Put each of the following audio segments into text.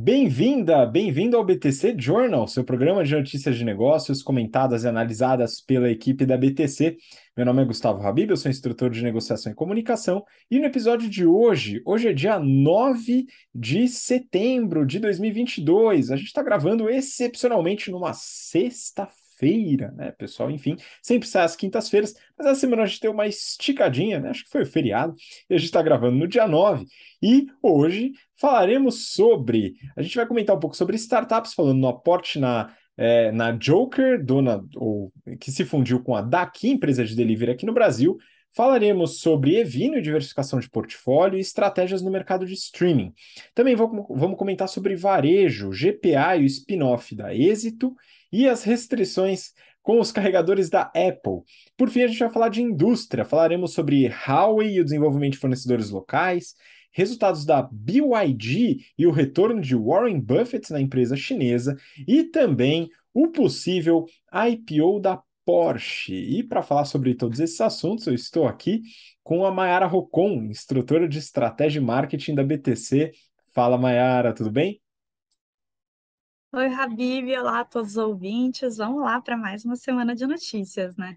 Bem-vinda, bem-vindo ao BTC Journal, seu programa de notícias de negócios comentadas e analisadas pela equipe da BTC. Meu nome é Gustavo Habib, eu sou instrutor de negociação e comunicação, e no episódio de hoje, hoje é dia 9 de setembro de 2022, a gente está gravando excepcionalmente numa sexta-feira quinta-feira, né, pessoal? Enfim, sempre sai às quintas-feiras, mas essa semana a gente deu uma esticadinha, né? Acho que foi o feriado, e a gente está gravando no dia 9. E hoje falaremos sobre. A gente vai comentar um pouco sobre startups, falando no aporte na é, na Joker, dona ou, que se fundiu com a Daqui, empresa de delivery aqui no Brasil. Falaremos sobre Evino e diversificação de portfólio e estratégias no mercado de streaming. Também vou, vamos comentar sobre varejo, GPA e o spin-off da Êxito e as restrições com os carregadores da Apple. Por fim, a gente vai falar de indústria. Falaremos sobre Huawei e o desenvolvimento de fornecedores locais, resultados da BYD e o retorno de Warren Buffett na empresa chinesa e também o possível IPO da Porsche. E para falar sobre todos esses assuntos, eu estou aqui com a Mayara Rocon, instrutora de estratégia e marketing da BTC. Fala, Mayara, tudo bem? Oi, Habib, olá a todos os ouvintes. Vamos lá para mais uma semana de notícias, né?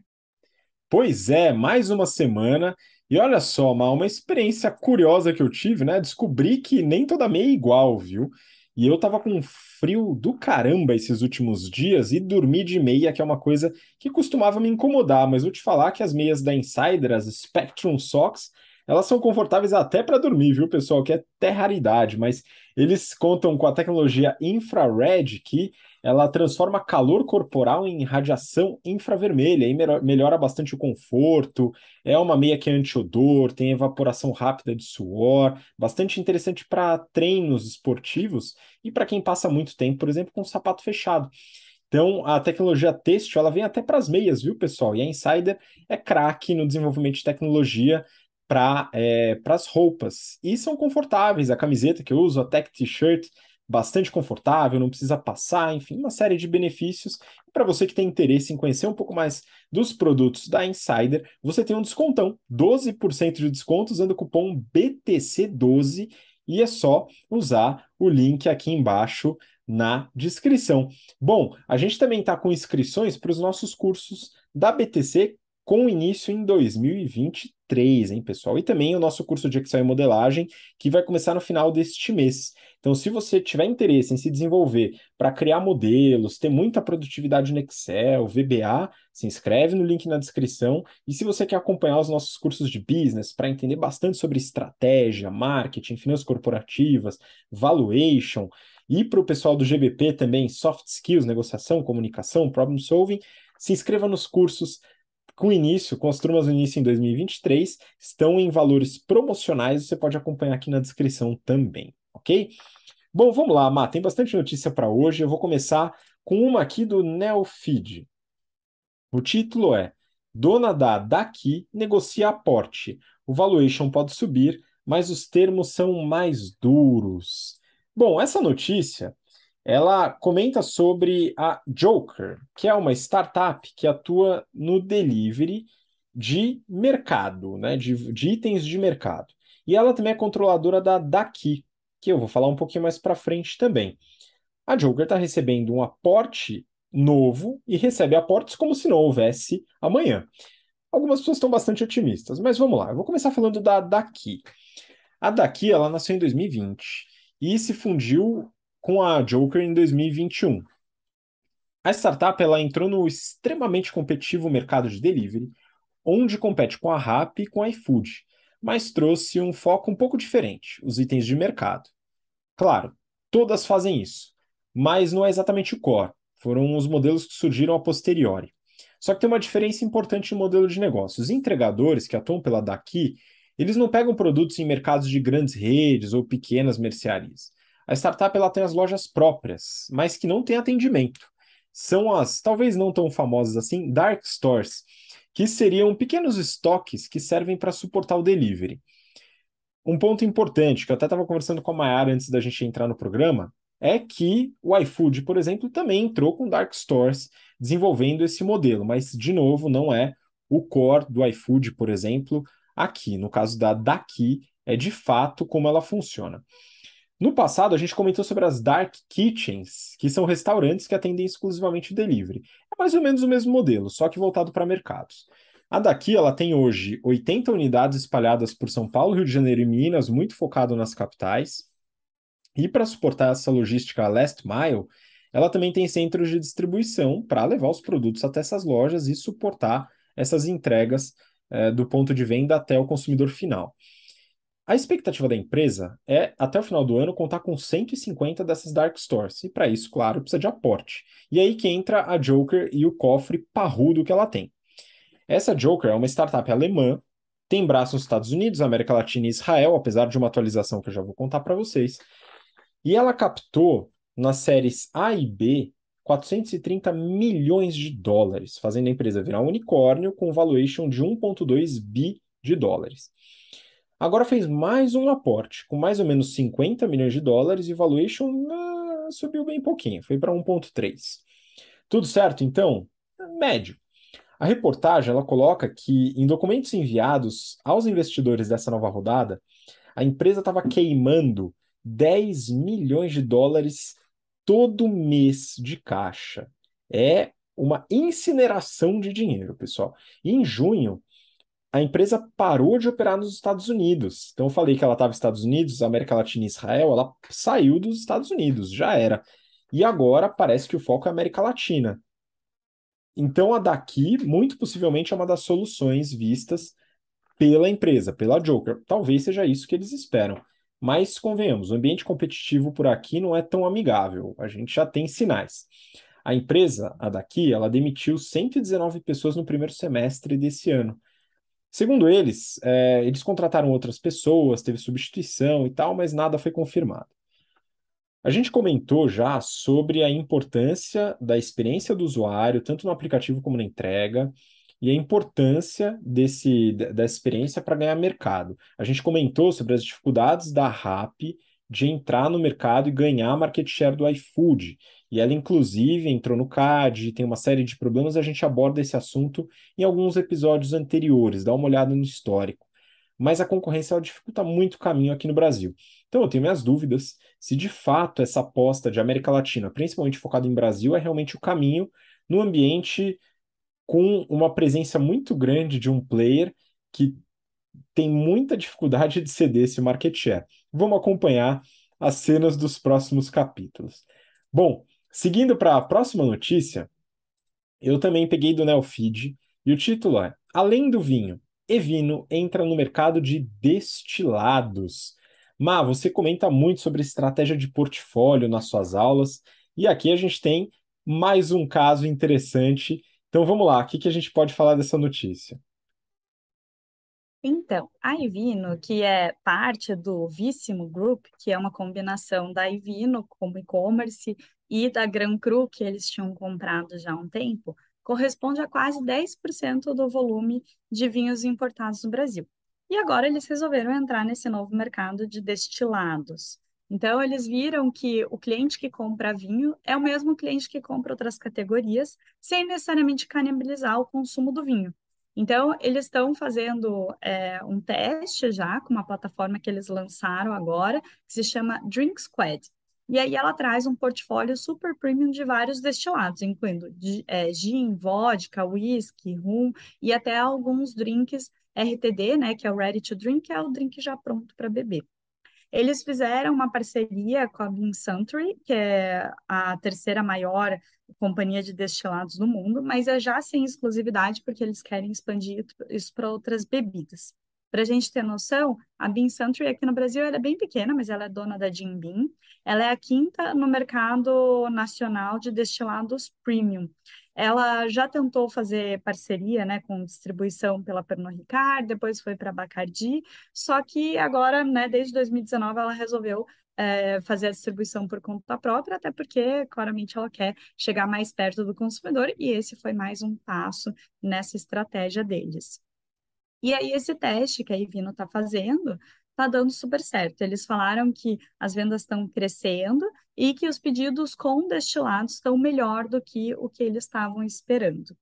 Pois é, mais uma semana. E olha só, uma, uma experiência curiosa que eu tive, né? Descobri que nem toda meia é igual, viu? E eu tava com frio do caramba esses últimos dias e dormi de meia, que é uma coisa que costumava me incomodar, mas vou te falar que as meias da Insider, as Spectrum Socks, elas são confortáveis até para dormir, viu, pessoal? Que é até raridade, mas eles contam com a tecnologia infrared que ela transforma calor corporal em radiação infravermelha e melhora bastante o conforto. É uma meia que é antiodor, tem evaporação rápida de suor, bastante interessante para treinos esportivos e para quem passa muito tempo, por exemplo, com o sapato fechado. Então, a tecnologia têxtil, ela vem até para as meias, viu, pessoal? E a Insider é craque no desenvolvimento de tecnologia para é, as roupas. E são confortáveis, a camiseta que eu uso, a tech t-shirt, bastante confortável, não precisa passar, enfim, uma série de benefícios. Para você que tem interesse em conhecer um pouco mais dos produtos da Insider, você tem um descontão, 12% de desconto usando o cupom BTC12 e é só usar o link aqui embaixo na descrição. Bom, a gente também está com inscrições para os nossos cursos da BTC com início em 2023. 3, hein, pessoal? E também o nosso curso de Excel e modelagem, que vai começar no final deste mês. Então, se você tiver interesse em se desenvolver para criar modelos, ter muita produtividade no Excel, VBA, se inscreve no link na descrição. E se você quer acompanhar os nossos cursos de business para entender bastante sobre estratégia, marketing, finanças corporativas, valuation, e para o pessoal do GBP também, soft skills, negociação, comunicação, problem solving, se inscreva nos cursos com início, com as turmas no início em 2023, estão em valores promocionais, você pode acompanhar aqui na descrição também, ok? Bom, vamos lá, Má, tem bastante notícia para hoje, eu vou começar com uma aqui do Neofeed. O título é Dona da Daqui negocia aporte. O valuation pode subir, mas os termos são mais duros. Bom, essa notícia ela comenta sobre a Joker, que é uma startup que atua no delivery de mercado, né, de, de itens de mercado. E ela também é controladora da Daqui, que eu vou falar um pouquinho mais para frente também. A Joker está recebendo um aporte novo e recebe aportes como se não houvesse amanhã. Algumas pessoas estão bastante otimistas, mas vamos lá. Eu vou começar falando da Daqui. A Daqui, ela nasceu em 2020 e se fundiu com a Joker em 2021. A startup ela entrou no extremamente competitivo mercado de delivery, onde compete com a RAP e com a iFood, mas trouxe um foco um pouco diferente, os itens de mercado. Claro, todas fazem isso, mas não é exatamente o core, foram os modelos que surgiram a posteriori. Só que tem uma diferença importante no modelo de negócio. Os entregadores que atuam pela Daqui, eles não pegam produtos em mercados de grandes redes ou pequenas mercearias. A startup ela tem as lojas próprias, mas que não tem atendimento. São as, talvez não tão famosas assim, dark stores, que seriam pequenos estoques que servem para suportar o delivery. Um ponto importante, que eu até estava conversando com a Mayara antes da gente entrar no programa, é que o iFood, por exemplo, também entrou com dark stores desenvolvendo esse modelo, mas de novo não é o core do iFood, por exemplo, aqui. No caso da daqui, é de fato como ela funciona. No passado, a gente comentou sobre as dark kitchens, que são restaurantes que atendem exclusivamente delivery. É mais ou menos o mesmo modelo, só que voltado para mercados. A daqui ela tem hoje 80 unidades espalhadas por São Paulo, Rio de Janeiro e Minas, muito focado nas capitais. E para suportar essa logística last mile, ela também tem centros de distribuição para levar os produtos até essas lojas e suportar essas entregas eh, do ponto de venda até o consumidor final. A expectativa da empresa é, até o final do ano, contar com 150 dessas dark stores, e para isso, claro, precisa de aporte. E aí que entra a Joker e o cofre parrudo que ela tem. Essa Joker é uma startup alemã, tem braço nos Estados Unidos, América Latina e Israel, apesar de uma atualização que eu já vou contar para vocês. E ela captou, nas séries A e B, 430 milhões de dólares, fazendo a empresa virar um unicórnio com valuation de 1,2 bi de dólares. Agora fez mais um aporte, com mais ou menos 50 milhões de dólares e valuation ah, subiu bem pouquinho, foi para 1,3. Tudo certo, então? Médio. A reportagem ela coloca que, em documentos enviados aos investidores dessa nova rodada, a empresa estava queimando 10 milhões de dólares todo mês de caixa. É uma incineração de dinheiro, pessoal. E em junho, a empresa parou de operar nos Estados Unidos. Então eu falei que ela estava nos Estados Unidos, América Latina e Israel, ela saiu dos Estados Unidos, já era. E agora parece que o foco é América Latina. Então a daqui, muito possivelmente, é uma das soluções vistas pela empresa, pela Joker. Talvez seja isso que eles esperam. Mas convenhamos, o ambiente competitivo por aqui não é tão amigável. A gente já tem sinais. A empresa, a daqui, ela demitiu 119 pessoas no primeiro semestre desse ano Segundo eles, é, eles contrataram outras pessoas, teve substituição e tal, mas nada foi confirmado. A gente comentou já sobre a importância da experiência do usuário, tanto no aplicativo como na entrega, e a importância desse, da experiência para ganhar mercado. A gente comentou sobre as dificuldades da RAP de entrar no mercado e ganhar market share do iFood. E ela, inclusive, entrou no CAD, tem uma série de problemas, a gente aborda esse assunto em alguns episódios anteriores, dá uma olhada no histórico. Mas a concorrência dificulta muito o caminho aqui no Brasil. Então eu tenho minhas dúvidas se de fato essa aposta de América Latina, principalmente focada em Brasil, é realmente o caminho no ambiente com uma presença muito grande de um player que tem muita dificuldade de ceder esse market share. Vamos acompanhar as cenas dos próximos capítulos. Bom, seguindo para a próxima notícia, eu também peguei do Neofeed e o título é Além do vinho, Evino entra no mercado de destilados. Má, você comenta muito sobre estratégia de portfólio nas suas aulas, e aqui a gente tem mais um caso interessante. Então vamos lá, o que, que a gente pode falar dessa notícia? Então, a Ivino, que é parte do Vissimo Group, que é uma combinação da Ivino como e-commerce e da Gran Cru, que eles tinham comprado já há um tempo, corresponde a quase 10% do volume de vinhos importados no Brasil. E agora eles resolveram entrar nesse novo mercado de destilados. Então, eles viram que o cliente que compra vinho é o mesmo cliente que compra outras categorias, sem necessariamente canibalizar o consumo do vinho. Então, eles estão fazendo é, um teste já com uma plataforma que eles lançaram agora, que se chama Drink Squad. E aí ela traz um portfólio super premium de vários destilados, incluindo é, gin, vodka, whisky, rum e até alguns drinks RTD, né, que é o Ready to Drink, que é o drink já pronto para beber. Eles fizeram uma parceria com a Bean Suntory, que é a terceira maior companhia de destilados do mundo, mas é já sem exclusividade, porque eles querem expandir isso para outras bebidas. Para a gente ter noção, a Bean Suntory aqui no Brasil é bem pequena, mas ela é dona da Jim Beam. Ela é a quinta no mercado nacional de destilados premium. Ela já tentou fazer parceria né, com distribuição pela Pernod Ricard, depois foi para a Bacardi, só que agora, né, desde 2019, ela resolveu é, fazer a distribuição por conta própria, até porque claramente ela quer chegar mais perto do consumidor, e esse foi mais um passo nessa estratégia deles. E aí, esse teste que a Ivino está fazendo está dando super certo. Eles falaram que as vendas estão crescendo, e que os pedidos com destilados estão melhor do que o que eles estavam esperando.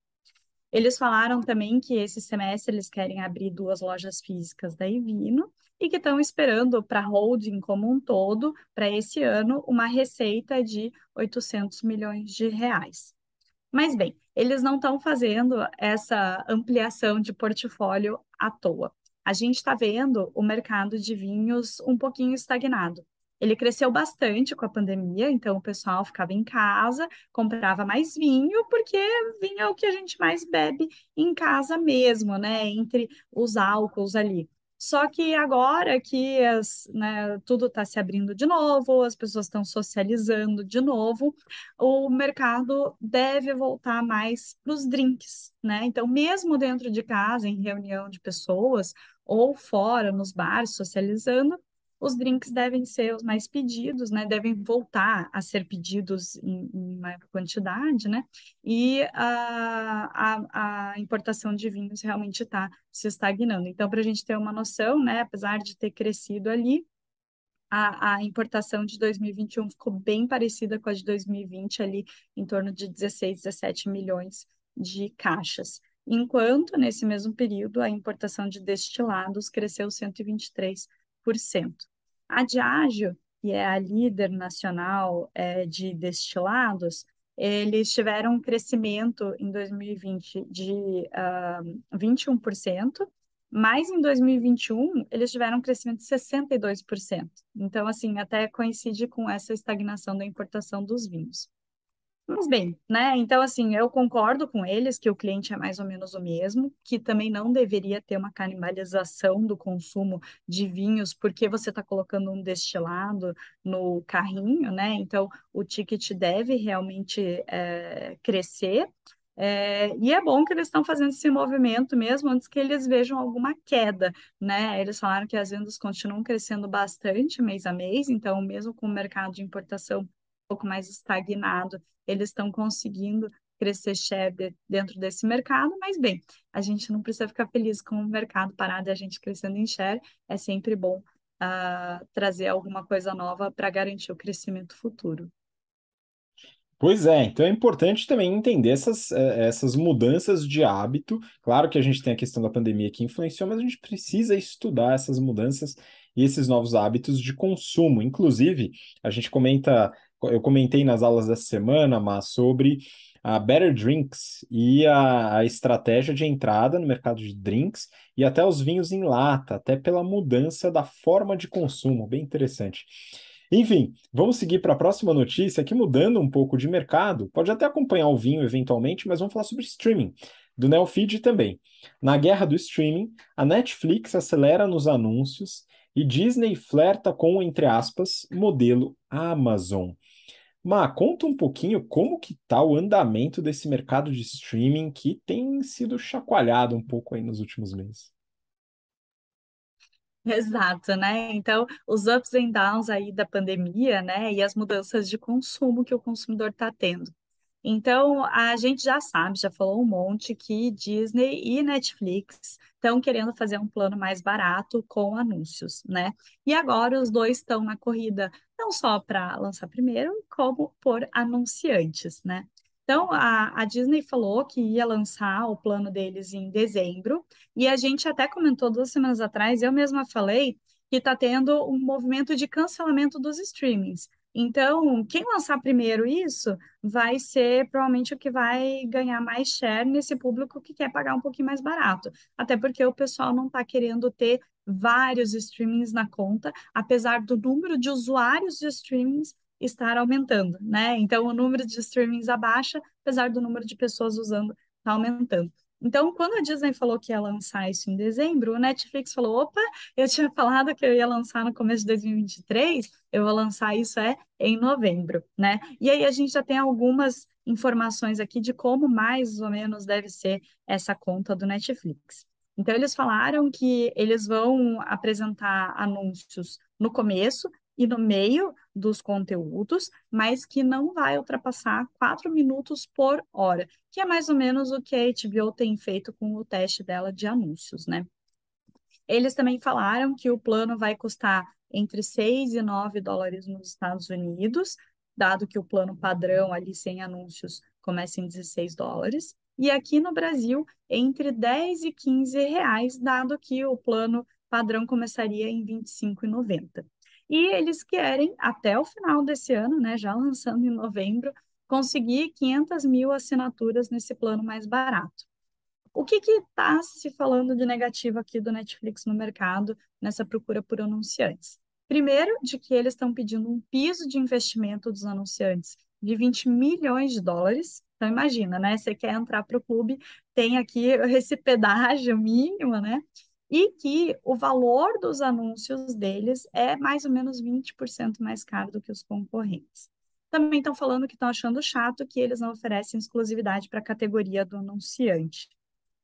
Eles falaram também que esse semestre eles querem abrir duas lojas físicas da Ivino e que estão esperando para a holding como um todo, para esse ano, uma receita de 800 milhões de reais. Mas bem, eles não estão fazendo essa ampliação de portfólio à toa. A gente está vendo o mercado de vinhos um pouquinho estagnado. Ele cresceu bastante com a pandemia, então o pessoal ficava em casa, comprava mais vinho, porque vinho é o que a gente mais bebe em casa mesmo, né? Entre os álcools ali. Só que agora que as, né, tudo está se abrindo de novo, as pessoas estão socializando de novo, o mercado deve voltar mais para os drinks, né? Então, mesmo dentro de casa, em reunião de pessoas ou fora nos bares socializando, os drinks devem ser os mais pedidos, né? Devem voltar a ser pedidos em, em maior quantidade, né? E a, a, a importação de vinhos realmente está se estagnando. Então, para a gente ter uma noção, né? Apesar de ter crescido ali, a, a, importação de 2021 ficou bem parecida com a de 2020, ali em torno de 16, 17 milhões de caixas. Enquanto, nesse mesmo período, a importação de destilados cresceu 123%. A Diageo, que é a líder nacional é, de destilados, eles tiveram um crescimento em 2020 de uh, ah, 21%, mas em 2021 eles tiveram um crescimento de 62%. Então, assim, até coincide com essa estagnação da importação dos vinhos. Mas bem, né? Então, assim, eu concordo com eles que o cliente é mais ou menos o mesmo, que também não deveria ter uma canibalização do consumo de vinhos, porque você está colocando um destilado no carrinho, né? Então, o ticket deve realmente é, crescer. É, e é bom que eles estão fazendo esse movimento mesmo antes que eles vejam alguma queda, né? Eles falaram que as vendas continuam crescendo bastante mês a mês, então mesmo com o mercado de importação pouco mais estagnado, eles estão conseguindo crescer share de, dentro desse mercado, mas bem, a gente não precisa ficar feliz com o mercado parado e a gente crescendo em share, é sempre bom uh, trazer alguma coisa nova para garantir o crescimento futuro. Pois é, então é importante também entender essas, eh, essas mudanças de hábito. Claro que a gente tem a questão da pandemia que influenciou, mas a gente precisa estudar essas mudanças e esses novos hábitos de consumo. Inclusive, a gente comenta eu comentei nas aulas dessa semana, mas sobre a Better Drinks e a, a, estratégia de entrada no mercado de drinks e até os vinhos em lata, até pela mudança da forma de consumo, bem interessante. Enfim, vamos seguir para a próxima notícia, que mudando um pouco de mercado, pode até acompanhar o vinho eventualmente, mas vamos falar sobre streaming, do Neofeed também. Na guerra do streaming, a Netflix acelera nos anúncios e Disney flerta com, entre aspas, modelo Amazon. Ma, conta um pouquinho como que tá o andamento desse mercado de streaming que tem sido chacoalhado um pouco aí nos últimos meses. Exato, né? Então, os ups and downs aí da pandemia, né? E as mudanças de consumo que o consumidor está tendo. Então, a gente já sabe, já falou um monte que Disney e Netflix estão querendo fazer um plano mais barato com anúncios, né? E agora os dois estão na corrida, não só para lançar primeiro, como por anunciantes, né? Então, a, a, Disney falou que ia lançar o plano deles em dezembro, e a gente até comentou duas semanas atrás, eu mesma falei, que está tendo um movimento de cancelamento dos streamings. Então, quem lançar primeiro isso vai ser provavelmente o que vai ganhar mais share nesse público que quer pagar um pouquinho mais barato. Até porque o pessoal não está querendo ter vários streamings na conta, apesar do número de usuários de streamings estar aumentando, né? Então, o número de streamings abaixa, apesar do número de pessoas usando está aumentando. Então, quando a Disney falou que ia lançar isso em dezembro, o Netflix falou: opa, eu tinha falado que eu ia lançar no começo de 2023, eu vou lançar isso é em novembro, né? E aí a gente já tem algumas informações aqui de como mais ou menos deve ser essa conta do Netflix. Então, eles falaram que eles vão apresentar anúncios no começo, e no meio dos conteúdos, mas que não vai ultrapassar 4 minutos por hora, que é mais ou menos o que a HBO tem feito com o teste dela de anúncios, né? Eles também falaram que o plano vai custar entre 6 e 9 dólares nos Estados Unidos, dado que o plano padrão ali sem anúncios começa em 16 dólares, e aqui no Brasil entre 10 e 15 reais, dado que o plano padrão começaria em 25,90. E eles querem, até o final desse ano, né, já lançando em novembro, conseguir 500 mil assinaturas nesse plano mais barato. O que está se falando de negativo aqui do Netflix no mercado, nessa procura por anunciantes? Primeiro, de que eles estão pedindo um piso de investimento dos anunciantes de 20 milhões de dólares. Então, imagina, né? Você quer entrar para o clube, tem aqui esse pedágio mínimo, né? e que o valor dos anúncios deles é mais ou menos 20% mais caro do que os concorrentes. Também estão falando que estão achando chato que eles não oferecem exclusividade para a categoria do anunciante.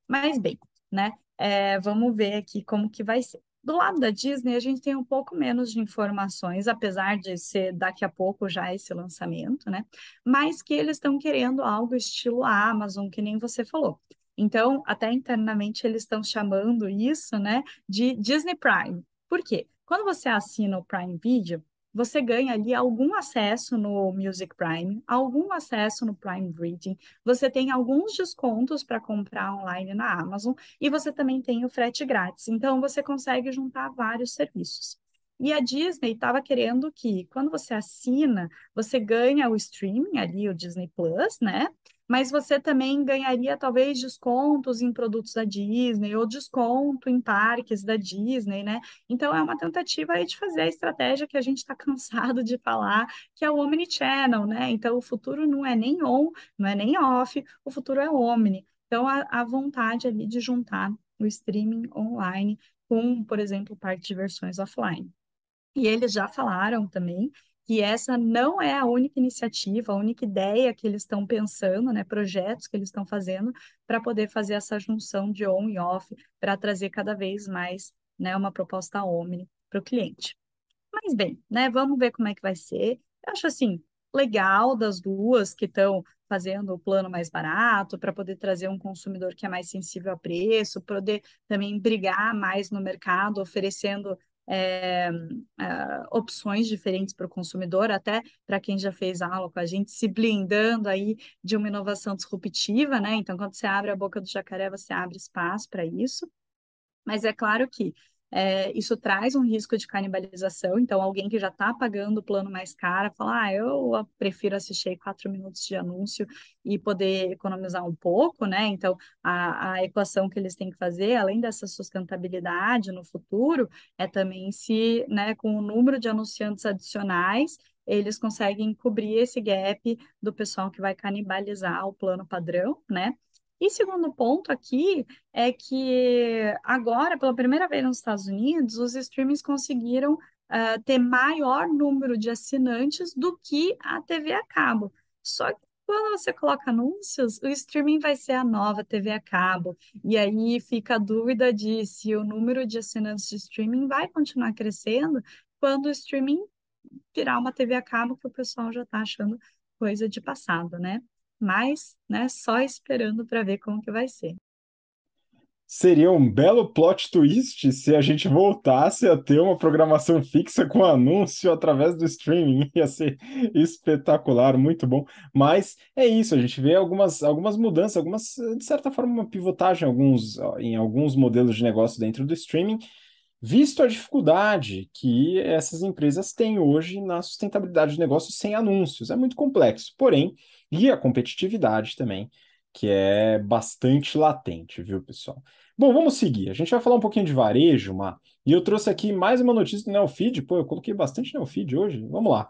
Mas bem, né? É, vamos ver aqui como que vai ser. Do lado da Disney, a gente tem um pouco menos de informações, apesar de ser daqui a pouco já esse lançamento, né? Mas que eles estão querendo algo estilo Amazon, que nem você falou. Então, até internamente eles estão chamando isso, né, de Disney Prime. Por quê? Quando você assina o Prime Video, você ganha ali algum acesso no Music Prime, algum acesso no Prime Reading, você tem alguns descontos para comprar online na Amazon e você também tem o frete grátis. Então você consegue juntar vários serviços. E a Disney estava querendo que, quando você assina, você ganha o streaming ali, o Disney Plus, né? mas você também ganharia talvez descontos em produtos da Disney ou desconto em parques da Disney, né? Então é uma tentativa aí de fazer a estratégia que a gente está cansado de falar, que é o omnichannel, né? Então o futuro não é nem on, não é nem off, o futuro é omni. Então a, a vontade ali de juntar o streaming online com, por exemplo, o parque de versões offline. E eles já falaram também e essa não é a única iniciativa, a única ideia que eles estão pensando, né, projetos que eles estão fazendo para poder fazer essa junção de on e off, para trazer cada vez mais né, uma proposta omni para o cliente. Mas bem, né, vamos ver como é que vai ser. Eu acho assim, legal das duas que estão fazendo o plano mais barato para poder trazer um consumidor que é mais sensível a preço, poder também brigar mais no mercado, oferecendo é, é, opções diferentes para o consumidor, até para quem já fez aula com a gente, se blindando aí de uma inovação disruptiva, né? Então, quando você abre a boca do jacaré, você abre espaço para isso. Mas é claro que é, isso traz um risco de canibalização, então alguém que já está pagando o plano mais caro fala, ah, eu prefiro assistir quatro minutos de anúncio e poder economizar um pouco, né? Então a, a equação que eles têm que fazer, além dessa sustentabilidade no futuro, é também se, né, com o número de anunciantes adicionais, eles conseguem cobrir esse gap do pessoal que vai canibalizar o plano padrão, né? E segundo ponto aqui é que agora, pela primeira vez nos Estados Unidos, os streamings conseguiram uh, ter maior número de assinantes do que a TV a cabo. Só que quando você coloca anúncios, o streaming vai ser a nova TV a cabo. E aí fica a dúvida de se o número de assinantes de streaming vai continuar crescendo quando o streaming virar uma TV a cabo que o pessoal já está achando coisa de passado, né? mas né, só esperando para ver como que vai ser. Seria um belo plot twist se a gente voltasse a ter uma programação fixa com anúncio através do streaming. Ia ser espetacular, muito bom. Mas é isso, a gente vê algumas, algumas mudanças, algumas, de certa forma, uma pivotagem em alguns, em alguns modelos de negócio dentro do streaming, visto a dificuldade que essas empresas têm hoje na sustentabilidade de negócio sem anúncios. É muito complexo. Porém, e a competitividade também, que é bastante latente, viu, pessoal? Bom, vamos seguir. A gente vai falar um pouquinho de varejo, Má. E eu trouxe aqui mais uma notícia do Neofeed. Pô, eu coloquei bastante Neofeed hoje. Vamos lá.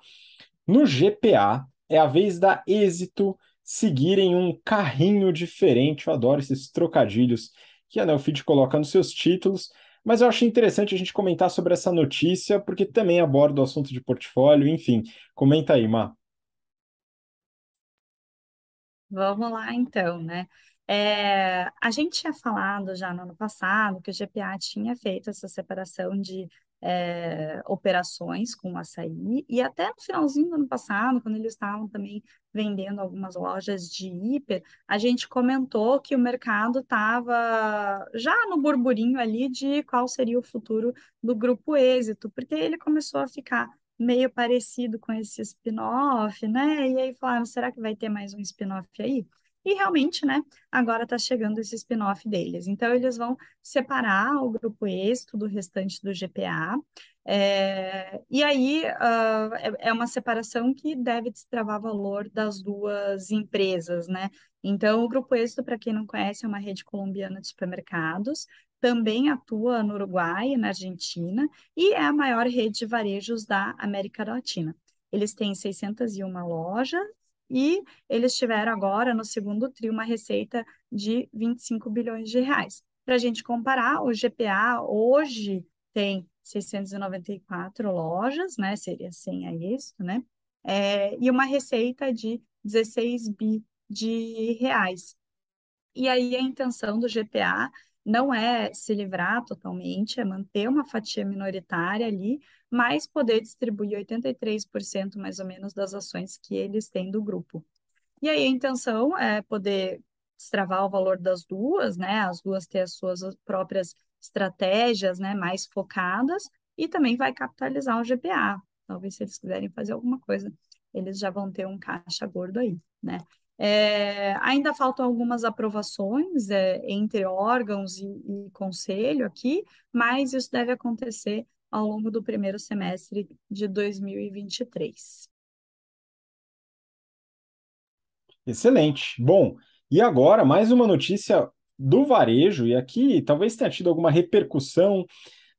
No GPA, é a vez da Êxito seguirem um carrinho diferente. Eu adoro esses trocadilhos que a Neofeed coloca nos seus títulos. Mas eu achei interessante a gente comentar sobre essa notícia, porque também aborda o assunto de portfólio. Enfim, comenta aí, Má. Vamos lá, então, né? É, a gente tinha falado já no ano passado que o GPA tinha feito essa separação de é, operações com o açaí, e até no finalzinho do ano passado, quando eles estavam também vendendo algumas lojas de hiper, a gente comentou que o mercado estava já no burburinho ali de qual seria o futuro do grupo êxito, porque ele começou a ficar meio parecido com esse spin-off, né? E aí falaram, será que vai ter mais um spin-off aí? E realmente, né, agora tá chegando esse spin-off deles. Então, eles vão separar o grupo êxito do restante do GPA. É... E aí, uh, é uma separação que deve destravar valor das duas empresas, né? Então, o Grupo Êxito, para quem não conhece, é uma rede colombiana de supermercados também atua no Uruguai e na Argentina e é a maior rede de varejos da América Latina. Eles têm 601 lojas e eles tiveram agora, no segundo TRI, uma receita de 25 bilhões de reais. Para a gente comparar, o GPA hoje tem 694 lojas, né? Seria 100 a isso, né? É, e uma receita de 16 bi de reais. E aí a intenção do GPA não é se livrar totalmente, é manter uma fatia minoritária ali, mas poder distribuir 83% mais ou menos das ações que eles têm do grupo. E aí a intenção é poder destravar o valor das duas, né? As duas ter as suas próprias estratégias, né, mais focadas e também vai capitalizar o GPA. Talvez se eles quiserem fazer alguma coisa, eles já vão ter um caixa gordo aí, né? É, ainda faltam algumas aprovações é, entre órgãos e, e conselho aqui, mas isso deve acontecer ao longo do primeiro semestre de 2023. Excelente. Bom, e agora mais uma notícia do varejo, e aqui talvez tenha tido alguma repercussão,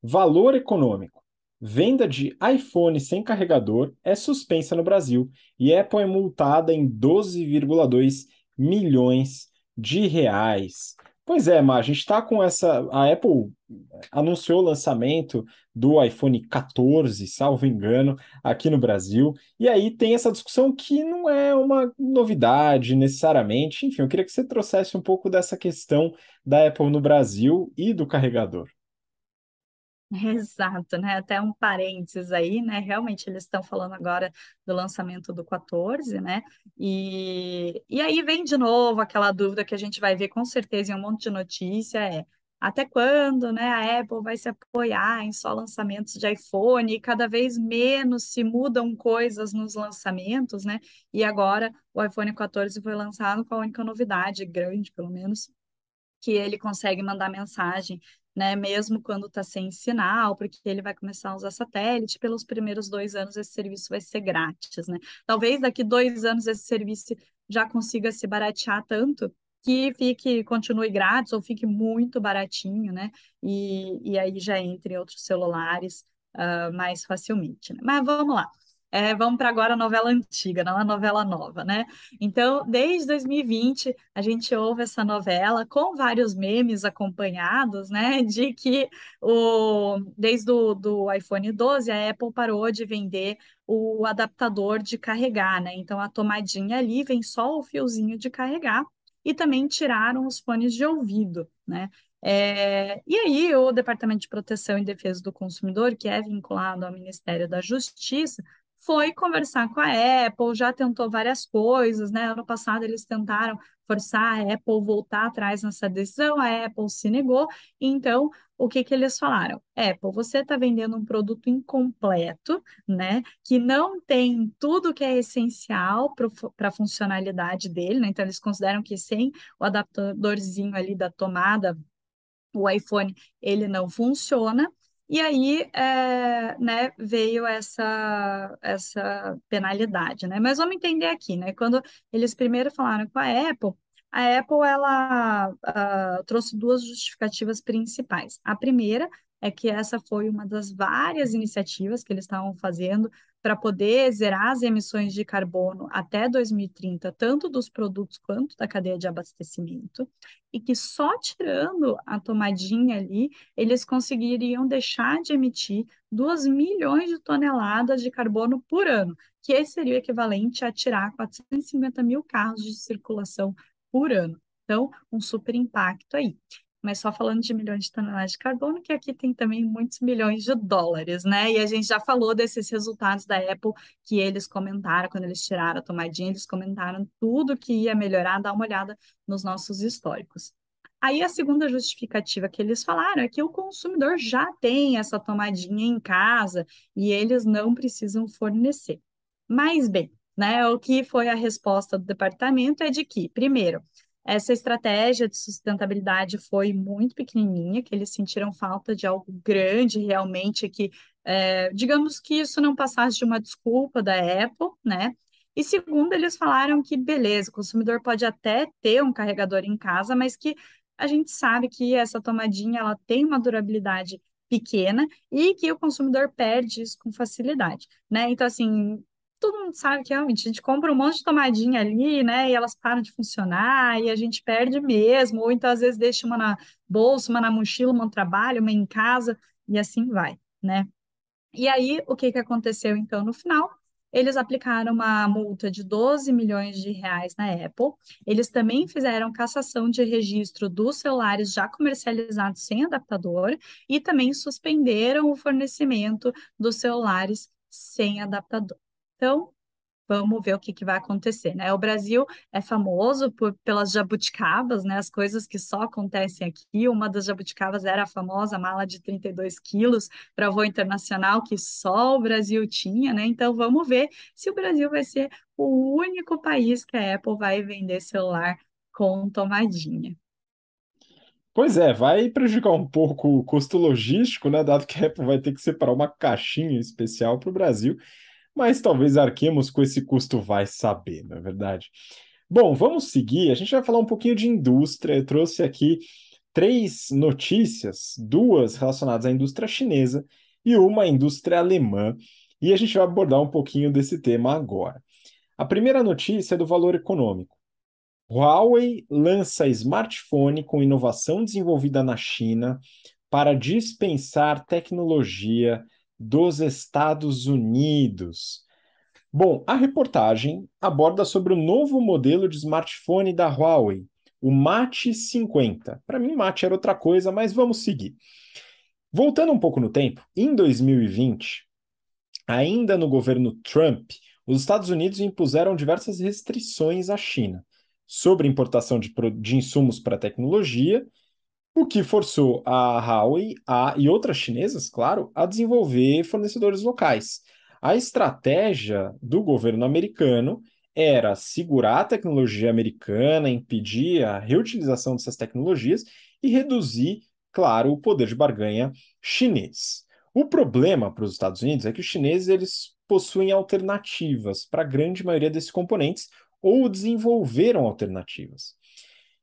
valor econômico. Venda de iPhone sem carregador é suspensa no Brasil e Apple é multada em 12,2 milhões de reais. Pois é, Mar, a gente está com essa. A Apple eh, anunciou o lançamento do iPhone 14, salvo engano, aqui no Brasil. E aí tem essa discussão que não é uma novidade necessariamente. Enfim, eu queria que você trouxesse um pouco dessa questão da Apple no Brasil e do carregador. Exato, né? Até um parênteses aí, né? Realmente eles estão falando agora do lançamento do 14, né? E, e aí vem de novo aquela dúvida que a gente vai ver com certeza em um monte de notícia, é até quando, né? A Apple vai se apoiar em só lançamentos de iPhone e cada vez menos se mudam coisas nos lançamentos, né? E agora o iPhone 14 foi lançado com a única novidade grande, pelo menos, que ele consegue mandar mensagem né? Mesmo quando está sem sinal, porque ele vai começar a usar satélite, pelos primeiros dois anos esse serviço vai ser grátis, né? Talvez daqui dois anos esse serviço já consiga se baratear tanto que fique, continue grátis ou fique muito baratinho, né? E, e aí já entre em outros celulares uh, mais facilmente. Né? Mas vamos lá. É, vamos para agora a novela antiga, não a novela nova, né? Então, desde 2020, a gente ouve essa novela com vários memes acompanhados, né? De que o, desde o do iPhone 12, a Apple parou de vender o adaptador de carregar, né? Então, a tomadinha ali vem só o fiozinho de carregar e também tiraram os fones de ouvido, né? É, e aí, o Departamento de Proteção e Defesa do Consumidor, que é vinculado ao Ministério da Justiça, foi conversar com a Apple, já tentou várias coisas, né? Ano passado eles tentaram forçar a Apple voltar atrás nessa decisão, a Apple se negou. Então, o que que eles falaram? Apple, você está vendendo um produto incompleto, né? Que não tem tudo que é essencial para a funcionalidade dele, né? Então, eles consideram que sem o adaptadorzinho ali da tomada, o iPhone, ele não funciona. E aí, é, né, veio essa essa penalidade, né? Mas vamos entender aqui, né? Quando eles primeiro falaram com a Apple, a Apple ela uh, trouxe duas justificativas principais. A primeira é que essa foi uma das várias iniciativas que eles estavam fazendo para poder zerar as emissões de carbono até 2030, tanto dos produtos quanto da cadeia de abastecimento, e que só tirando a tomadinha ali, eles conseguiriam deixar de emitir 2 milhões de toneladas de carbono por ano, que seria o equivalente a tirar 450 mil carros de circulação por ano. Então, um super impacto aí mas só falando de milhões de toneladas de carbono, que aqui tem também muitos milhões de dólares, né? E a gente já falou desses resultados da Apple que eles comentaram quando eles tiraram a tomadinha, eles comentaram tudo que ia melhorar, dá uma olhada nos nossos históricos. Aí a segunda justificativa que eles falaram é que o consumidor já tem essa tomadinha em casa e eles não precisam fornecer. Mas bem, né, o que foi a resposta do departamento é de que, primeiro, essa estratégia de sustentabilidade foi muito pequenininha, que eles sentiram falta de algo grande realmente que, é, digamos que isso não passasse de uma desculpa da Apple, né? E segundo, eles falaram que beleza, o consumidor pode até ter um carregador em casa, mas que a gente sabe que essa tomadinha ela tem uma durabilidade pequena e que o consumidor perde isso com facilidade, né? Então assim, todo mundo sabe que realmente a gente compra um monte de tomadinha ali, né? E elas param de funcionar e a gente perde mesmo, ou então às vezes deixa uma na bolsa, uma na mochila, uma no trabalho, uma em casa, e assim vai, né? E aí, o que, que aconteceu então no final? Eles aplicaram uma multa de 12 milhões de reais na Apple. Eles também fizeram cassação de registro dos celulares já comercializados sem adaptador e também suspenderam o fornecimento dos celulares sem adaptador. Então, vamos ver o que, que, vai acontecer, né? O Brasil é famoso por, pelas jabuticabas, né? As coisas que só acontecem aqui. Uma das jabuticabas era a famosa mala de 32 quilos para voo internacional que só o Brasil tinha, né? Então vamos ver se o Brasil vai ser o único país que a Apple vai vender celular com tomadinha. Pois é, vai prejudicar um pouco o custo logístico, né? Dado que a Apple vai ter que separar uma caixinha especial para o Brasil mas talvez arquemos com esse custo, vai saber, não é verdade? Bom, vamos seguir. A gente vai falar um pouquinho de indústria. Eu trouxe aqui três notícias, duas relacionadas à indústria chinesa e uma à indústria alemã. E a gente vai abordar um pouquinho desse tema agora. A primeira notícia é do valor econômico. Huawei lança smartphone com inovação desenvolvida na China para dispensar tecnologia dos Estados Unidos. Bom, a reportagem aborda sobre o novo modelo de smartphone da Huawei, o Mate 50. Para mim, Mate era outra coisa, mas vamos seguir. Voltando um pouco no tempo, em 2020, ainda no governo Trump, os Estados Unidos impuseram diversas restrições à China sobre importação de, de insumos para tecnologia o que forçou a Huawei a, e outras chinesas, claro, a desenvolver fornecedores locais. A estratégia do governo americano era segurar a tecnologia americana, impedir a reutilização dessas tecnologias e reduzir, claro, o poder de barganha chinês. O problema para os Estados Unidos é que os chineses eles possuem alternativas para a grande maioria desses componentes ou desenvolveram alternativas.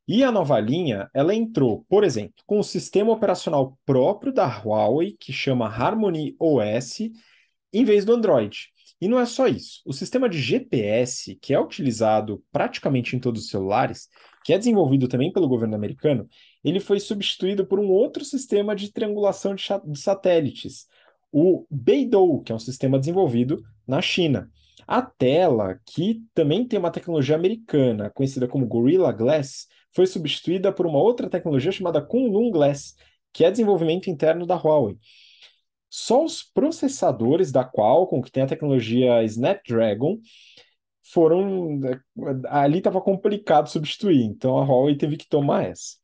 E a nova linha, ela entrou, por exemplo, com o sistema operacional próprio da Huawei, que chama Harmony OS, em vez do Android. E não é só isso. O sistema de GPS, que é utilizado praticamente em todos os celulares, que é desenvolvido também pelo governo americano, ele foi substituído por um outro sistema de triangulação de, de satélites, o Beidou, que é um sistema desenvolvido na China. A tela, que também tem uma tecnologia americana, conhecida como Gorilla Glass, foi substituída por uma outra tecnologia chamada Kunlun Glass, que é desenvolvimento interno da Huawei. Só os processadores da Qualcomm, que tem a tecnologia Snapdragon, foram. Ali estava complicado substituir, então a Huawei teve que tomar essa.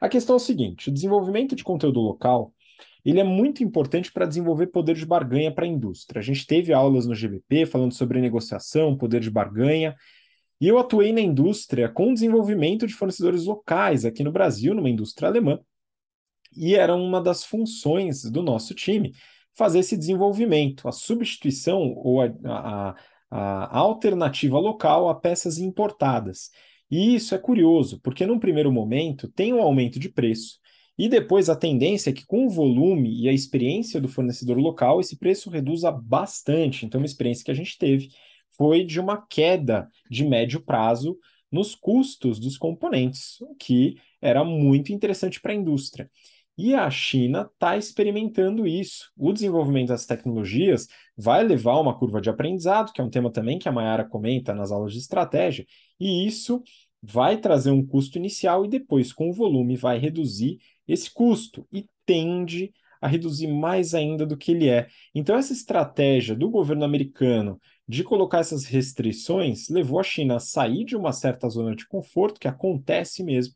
A questão é o seguinte: o desenvolvimento de conteúdo local ele é muito importante para desenvolver poder de barganha para a indústria. A gente teve aulas no GBP falando sobre negociação, poder de barganha, e eu atuei na indústria com desenvolvimento de fornecedores locais aqui no Brasil, numa indústria alemã, e era uma das funções do nosso time fazer esse desenvolvimento, a substituição ou a, a, a alternativa local a peças importadas. E isso é curioso, porque num primeiro momento tem um aumento de preço, e depois a tendência é que com o volume e a experiência do fornecedor local, esse preço reduza bastante. Então, uma experiência que a gente teve foi de uma queda de médio prazo nos custos dos componentes, o que era muito interessante para a indústria. E a China está experimentando isso. O desenvolvimento das tecnologias vai levar a uma curva de aprendizado, que é um tema também que a Mayara comenta nas aulas de estratégia, e isso vai trazer um custo inicial e depois, com o volume, vai reduzir esse custo e tende a reduzir mais ainda do que ele é. Então, essa estratégia do governo americano de colocar essas restrições levou a China a sair de uma certa zona de conforto, que acontece mesmo,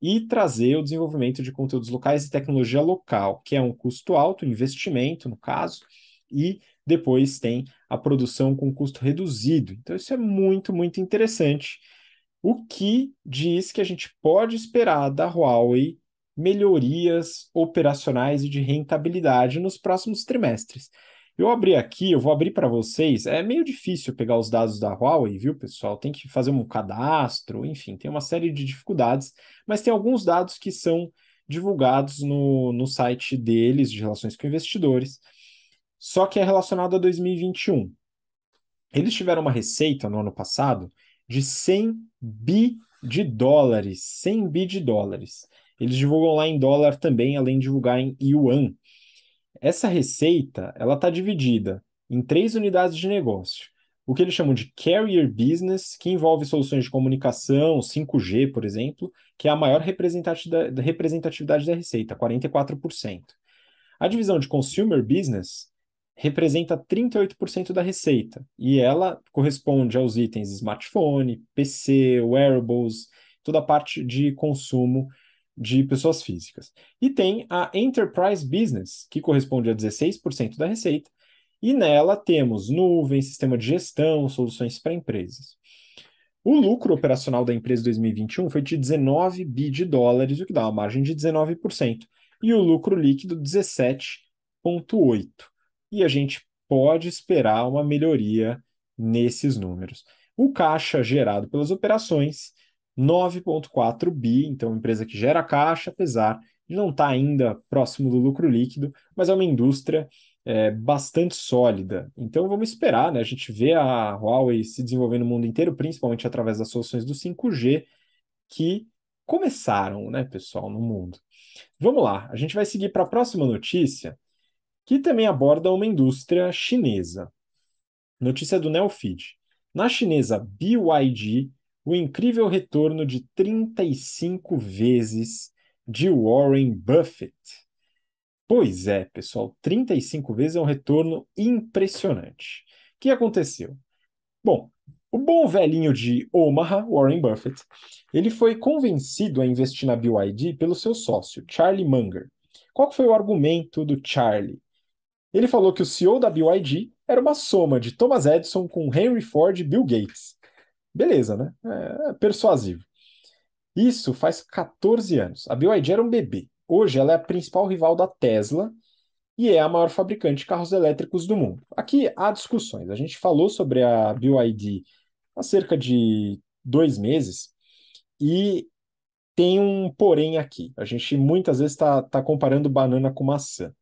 e trazer o desenvolvimento de conteúdos locais e tecnologia local, que é um custo alto, investimento, no caso, e depois tem a produção com custo reduzido. Então, isso é muito, muito interessante. O que diz que a gente pode esperar da Huawei melhorias operacionais e de rentabilidade nos próximos trimestres. Eu abri aqui, eu vou abrir para vocês. É meio difícil pegar os dados da Huawei, viu, pessoal? Tem que fazer um cadastro, enfim, tem uma série de dificuldades, mas tem alguns dados que são divulgados no, no site deles, de relações com investidores, só que é relacionado a 2021. Eles tiveram uma receita no ano passado de 100 bi de dólares, 100 bi de dólares. Eles divulgam lá em dólar também, além de divulgar em yuan. Essa receita, ela está dividida em três unidades de negócio. O que eles chamam de Carrier Business, que envolve soluções de comunicação, 5G, por exemplo, que é a maior representatividade da receita, 44%. A divisão de Consumer Business representa 38% da receita, e ela corresponde aos itens smartphone, PC, wearables, toda a parte de consumo de pessoas físicas. E tem a Enterprise Business, que corresponde a 16% da receita, e nela temos nuvem, sistema de gestão, soluções para empresas. O lucro operacional da empresa em 2021 foi de 19 bi de dólares, o que dá uma margem de 19%, e o lucro líquido 17,8%. E a gente pode esperar uma melhoria nesses números. O caixa gerado pelas operações 9,4 bi, então empresa que gera caixa, apesar de não estar tá ainda próximo do lucro líquido, mas é uma indústria é, bastante sólida. Então vamos esperar, né? A gente vê a Huawei se desenvolvendo no mundo inteiro, principalmente através das soluções do 5G, que começaram, né, pessoal, no mundo. Vamos lá, a gente vai seguir para a próxima notícia, que também aborda uma indústria chinesa. Notícia do Neofeed. Na chinesa BYD, o incrível retorno de 35 vezes de Warren Buffett. Pois é, pessoal, 35 vezes é um retorno impressionante. O que aconteceu? Bom, o bom velhinho de Omaha, Warren Buffett, ele foi convencido a investir na BYD pelo seu sócio, Charlie Munger. Qual foi o argumento do Charlie? Ele falou que o CEO da BYD era uma soma de Thomas Edison com Henry Ford e Bill Gates. Beleza, né? É persuasivo. Isso faz 14 anos. A BYD era um bebê. Hoje ela é a principal rival da Tesla e é a maior fabricante de carros elétricos do mundo. Aqui há discussões. A gente falou sobre a BYD há cerca de dois meses e tem um porém aqui. A gente muitas vezes está tá comparando banana com maçã.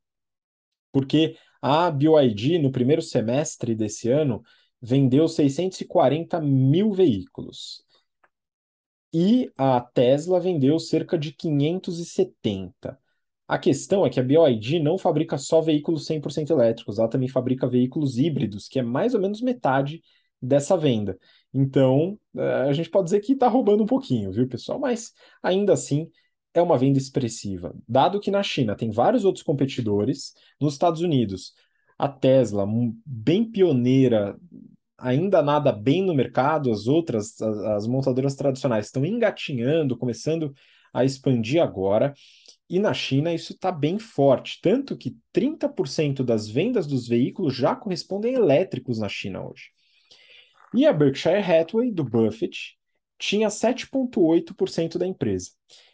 Porque a BYD, no primeiro semestre desse ano, vendeu 640 mil veículos. E a Tesla vendeu cerca de 570. A questão é que a BioID não fabrica só veículos 100% elétricos, ela também fabrica veículos híbridos, que é mais ou menos metade dessa venda. Então, eh, a gente pode dizer que está roubando um pouquinho, viu, pessoal? Mas ainda assim, é uma venda expressiva. Dado que na China tem vários outros competidores, nos Estados Unidos a Tesla, bem pioneira, ainda nada bem no mercado, as outras, as, as montadoras tradicionais estão engatinhando, começando a expandir agora. E na China isso está bem forte, tanto que 30% das vendas dos veículos já correspondem a elétricos na China hoje. E a Berkshire Hathaway, do Buffett, tinha 7,8% da empresa.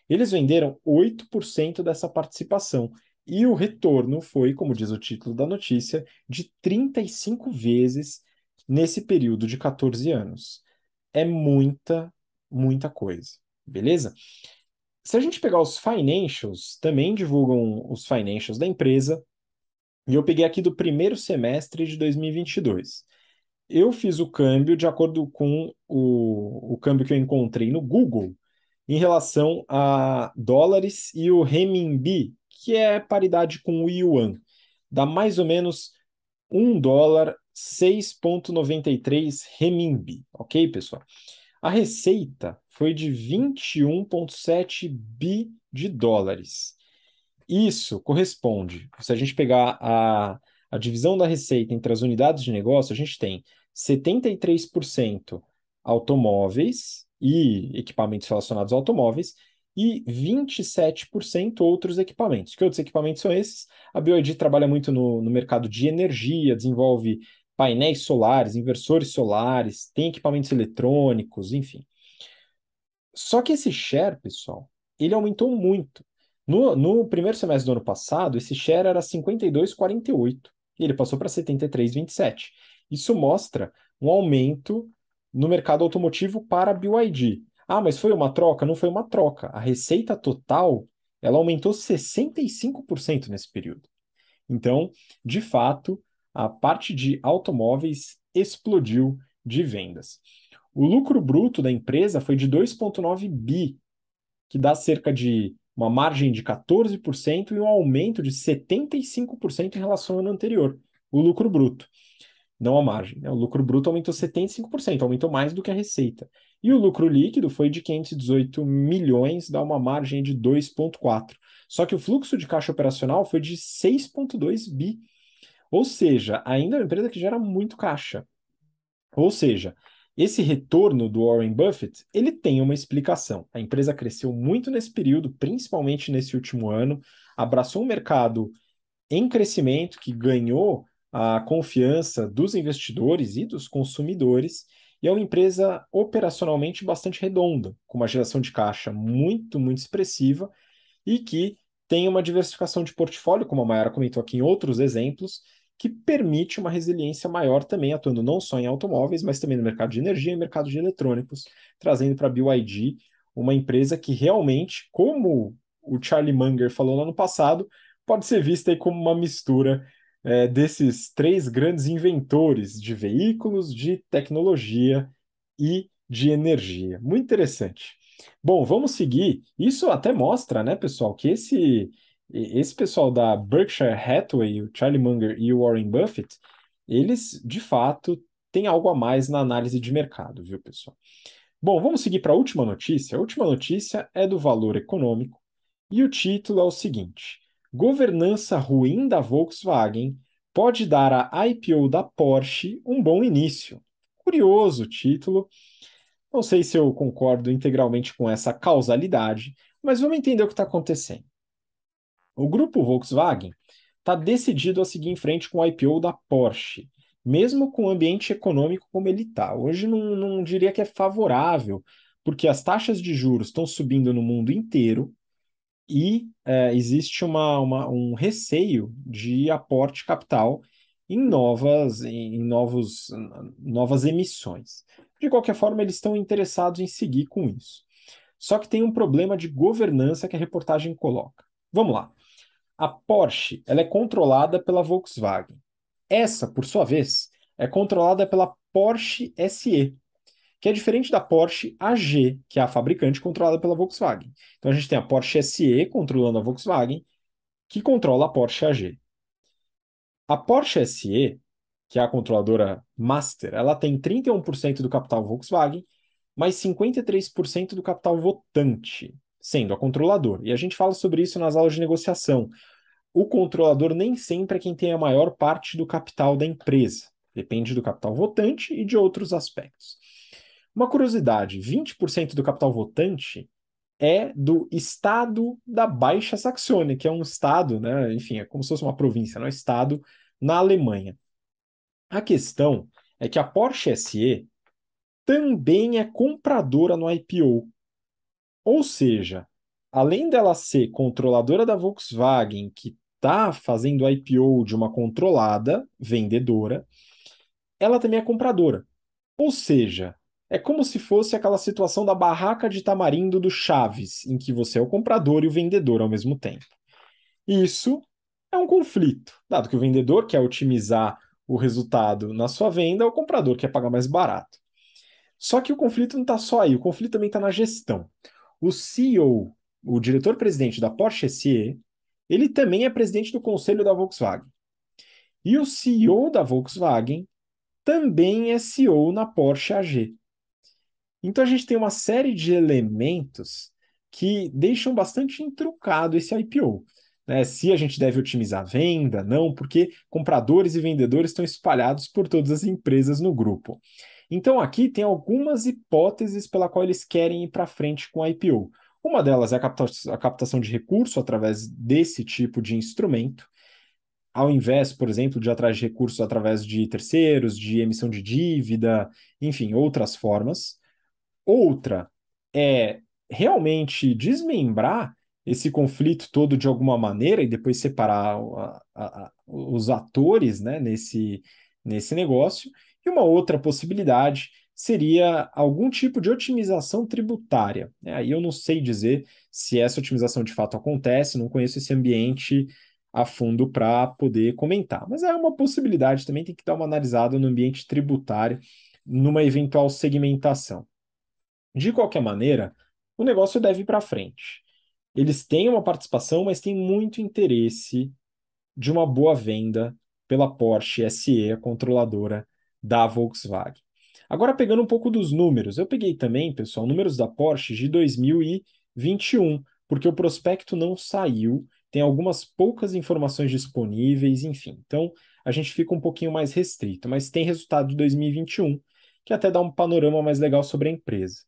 Eles venderam 8% dessa participação e o retorno foi, como diz o título da notícia, de 35 vezes nesse período de 14 anos. É muita, muita coisa, beleza? Se a gente pegar os financials, também divulgam os financials da empresa, e eu peguei aqui do primeiro semestre de 2022. Eu fiz o câmbio de acordo com o, o câmbio que eu encontrei no Google em relação a dólares e o renminbi, que é paridade com o yuan. Dá mais ou menos 1 dólar 6,93 renminbi, ok, pessoal? A receita foi de 21,7 bi de dólares. Isso corresponde, se a gente pegar a, a divisão da receita entre as unidades de negócio, a gente tem 73% automóveis e equipamentos relacionados a automóveis e 27% outros equipamentos. Que outros equipamentos são esses? A BioID trabalha muito no, no mercado de energia, desenvolve painéis solares, inversores solares, tem equipamentos eletrônicos, enfim. Só que esse share, pessoal, ele aumentou muito. No, no primeiro semestre do ano passado, esse share era 52,48 e ele passou para 73,27. Isso mostra um aumento no mercado automotivo para a BYD. Ah, mas foi uma troca? Não foi uma troca. A receita total ela aumentou 65% nesse período. Então, de fato, a parte de automóveis explodiu de vendas. O lucro bruto da empresa foi de 2,9 bi, que dá cerca de uma margem de 14% e um aumento de 75% em relação ao ano anterior, o lucro bruto não a margem. Né? O lucro bruto aumentou 75%, aumentou mais do que a receita. E o lucro líquido foi de 518 milhões, dá uma margem de 2,4. Só que o fluxo de caixa operacional foi de 6,2 bi. Ou seja, ainda é uma empresa que gera muito caixa. Ou seja, esse retorno do Warren Buffett, ele tem uma explicação. A empresa cresceu muito nesse período, principalmente nesse último ano, abraçou um mercado em crescimento que ganhou a confiança dos investidores e dos consumidores, e é uma empresa operacionalmente bastante redonda, com uma geração de caixa muito, muito expressiva e que tem uma diversificação de portfólio, como a Mayara comentou aqui em outros exemplos, que permite uma resiliência maior também, atuando não só em automóveis, mas também no mercado de energia e mercado de eletrônicos, trazendo para a BYD uma empresa que realmente, como o Charlie Munger falou lá no passado, pode ser vista como uma mistura é, desses três grandes inventores de veículos, de tecnologia e de energia. Muito interessante. Bom, vamos seguir. Isso até mostra, né, pessoal, que esse, esse pessoal da Berkshire Hathaway, o Charlie Munger e o Warren Buffett, eles de fato têm algo a mais na análise de mercado, viu, pessoal? Bom, vamos seguir para a última notícia. A última notícia é do valor econômico e o título é o seguinte: governança ruim da Volkswagen pode dar à IPO da Porsche um bom início. Curioso título. Não sei se eu concordo integralmente com essa causalidade, mas vamos entender o que está acontecendo. O grupo Volkswagen está decidido a seguir em frente com a IPO da Porsche, mesmo com o ambiente econômico como ele está. Hoje não, não diria que é favorável, porque as taxas de juros estão subindo no mundo inteiro, e é, existe uma, uma, um receio de aporte capital em novas, em, novos, novas emissões. De qualquer forma, eles estão interessados em seguir com isso. Só que tem um problema de governança que a reportagem coloca. Vamos lá. A Porsche ela é controlada pela Volkswagen. Essa, por sua vez, é controlada pela Porsche SE, que é diferente da Porsche AG, que é a fabricante controlada pela Volkswagen. Então a gente tem a Porsche SE controlando a Volkswagen, que controla a Porsche AG. A Porsche SE, que é a controladora master, ela tem 31% do capital Volkswagen, mais 53% do capital votante, sendo a controladora. E a gente fala sobre isso nas aulas de negociação. O controlador nem sempre é quem tem a maior parte do capital da empresa. Depende do capital votante e de outros aspectos. Uma curiosidade: 20% do capital votante é do estado da Baixa Saxônia, que é um estado, né, enfim, é como se fosse uma província, não é estado, na Alemanha. A questão é que a Porsche SE também é compradora no IPO. Ou seja, além dela ser controladora da Volkswagen, que está fazendo IPO de uma controlada vendedora, ela também é compradora. Ou seja, é como se fosse aquela situação da barraca de tamarindo do Chaves, em que você é o comprador e o vendedor ao mesmo tempo. Isso é um conflito, dado que o vendedor quer otimizar o resultado na sua venda, o comprador quer pagar mais barato. Só que o conflito não está só aí, o conflito também está na gestão. O CEO, o diretor-presidente da Porsche SE, ele também é presidente do conselho da Volkswagen. E o CEO da Volkswagen também é CEO na Porsche AG. Então a gente tem uma série de elementos que deixam bastante intrucado esse IPO. Né? Se a gente deve otimizar a venda, não, porque compradores e vendedores estão espalhados por todas as empresas no grupo. Então aqui tem algumas hipóteses pela qual eles querem ir para frente com a IPO. Uma delas é a, a captação de recurso através desse tipo de instrumento, ao invés, por exemplo, de atrás de recursos através de terceiros, de emissão de dívida, enfim, outras formas. Outra é realmente desmembrar esse conflito todo de alguma maneira e depois separar a, a, a, os atores né, nesse, nesse negócio. E uma outra possibilidade seria algum tipo de otimização tributária. Né? Aí eu não sei dizer se essa otimização de fato acontece, não conheço esse ambiente a fundo para poder comentar. Mas é uma possibilidade também, tem que dar uma analisada no ambiente tributário numa eventual segmentação. De qualquer maneira, o negócio deve ir para frente. Eles têm uma participação, mas têm muito interesse de uma boa venda pela Porsche SE, a controladora da Volkswagen. Agora, pegando um pouco dos números, eu peguei também, pessoal, números da Porsche de 2021, porque o prospecto não saiu, tem algumas poucas informações disponíveis, enfim. Então, a gente fica um pouquinho mais restrito, mas tem resultado de 2021, que até dá um panorama mais legal sobre a empresa.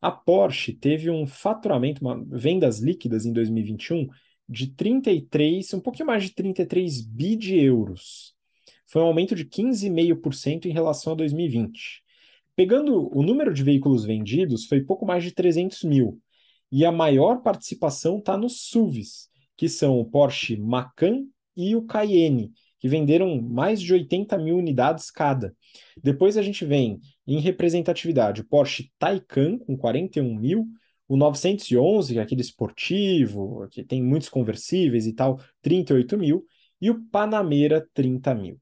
A Porsche teve um faturamento, uma, vendas líquidas em 2021 de 33, um pouquinho mais de 33 bi de euros. Foi um aumento de 15,5% em relação a 2020. Pegando o número de veículos vendidos, foi pouco mais de 300 mil. E a maior participação está nos SUVs, que são o Porsche Macan e o Cayenne, que venderam mais de 80 mil unidades cada. Depois a gente vem em representatividade, o Porsche Taycan com 41 mil, o 911, é aquele esportivo, que tem muitos conversíveis e tal, 38 mil, e o Panamera, 30 mil.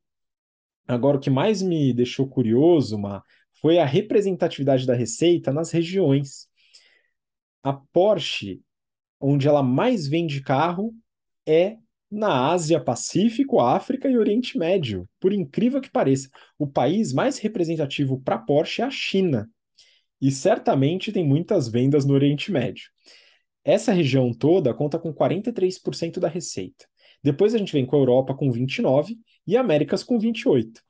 Agora, o que mais me deixou curioso, Má, foi a representatividade da receita nas regiões. A Porsche, onde ela mais vende carro, é na Ásia, Pacífico, África e Oriente Médio. Por incrível que pareça, o país mais representativo para Porsche é a China. E certamente tem muitas vendas no Oriente Médio. Essa região toda conta com 43% da receita. Depois a gente vem com a Europa com 29% e Américas com 28%.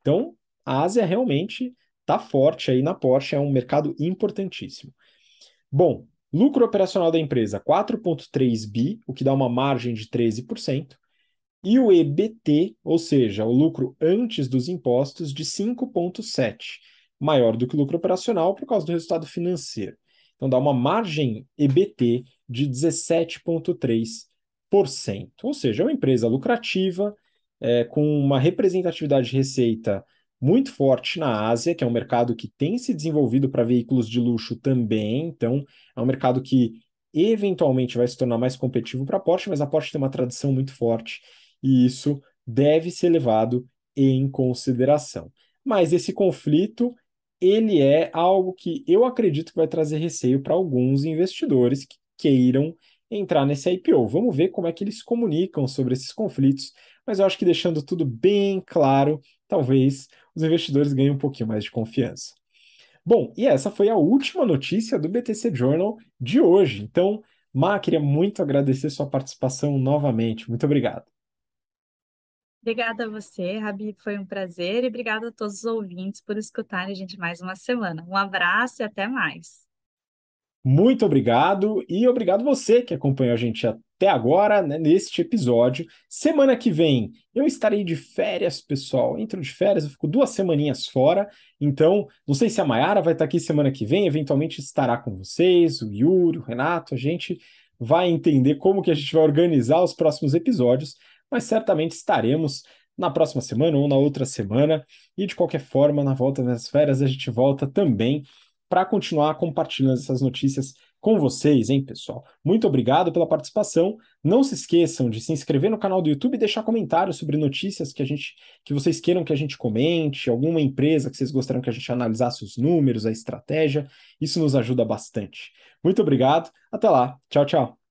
Então, a Ásia realmente está forte aí na Porsche, é um mercado importantíssimo. Bom, Lucro operacional da empresa 4,3 bi, o que dá uma margem de 13%, e o EBT, ou seja, o lucro antes dos impostos, de 5,7, maior do que o lucro operacional por causa do resultado financeiro. Então dá uma margem EBT de 17,3%. Ou seja, é uma empresa lucrativa, é, com uma representatividade de receita muito forte na Ásia, que é um mercado que tem se desenvolvido para veículos de luxo também, então é um mercado que eventualmente vai se tornar mais competitivo para a Porsche, mas a Porsche tem uma tradição muito forte e isso deve ser levado em consideração. Mas esse conflito, ele é algo que eu acredito que vai trazer receio para alguns investidores que queiram entrar nesse IPO. Vamos ver como é que eles comunicam sobre esses conflitos, mas eu acho que deixando tudo bem claro, talvez os investidores ganham um pouquinho mais de confiança. Bom, e essa foi a última notícia do BTC Journal de hoje. Então, Má, queria muito agradecer sua participação novamente. Muito obrigado. Obrigada a você, Rabi, foi um prazer e obrigada a todos os ouvintes por escutarem a gente mais uma semana. Um abraço e até mais. Muito obrigado e obrigado você que acompanhou a gente até agora, né, neste episódio. Semana que vem eu estarei de férias, pessoal. Entro de férias, eu fico duas semaninhas fora. Então, não sei se a Mayara vai estar aqui semana que vem, eventualmente estará com vocês, o Yuri, o Renato, a gente vai entender como que a gente vai organizar os próximos episódios, mas certamente estaremos na próxima semana ou na outra semana. E de qualquer forma, na volta das férias, a gente volta também para continuar compartilhando essas notícias com vocês, hein, pessoal? Muito obrigado pela participação. Não se esqueçam de se inscrever no canal do YouTube e deixar comentários sobre notícias que a gente que vocês queiram que a gente comente, alguma empresa que vocês gostariam que a gente analisasse os números, a estratégia. Isso nos ajuda bastante. Muito obrigado. Até lá. Tchau, tchau.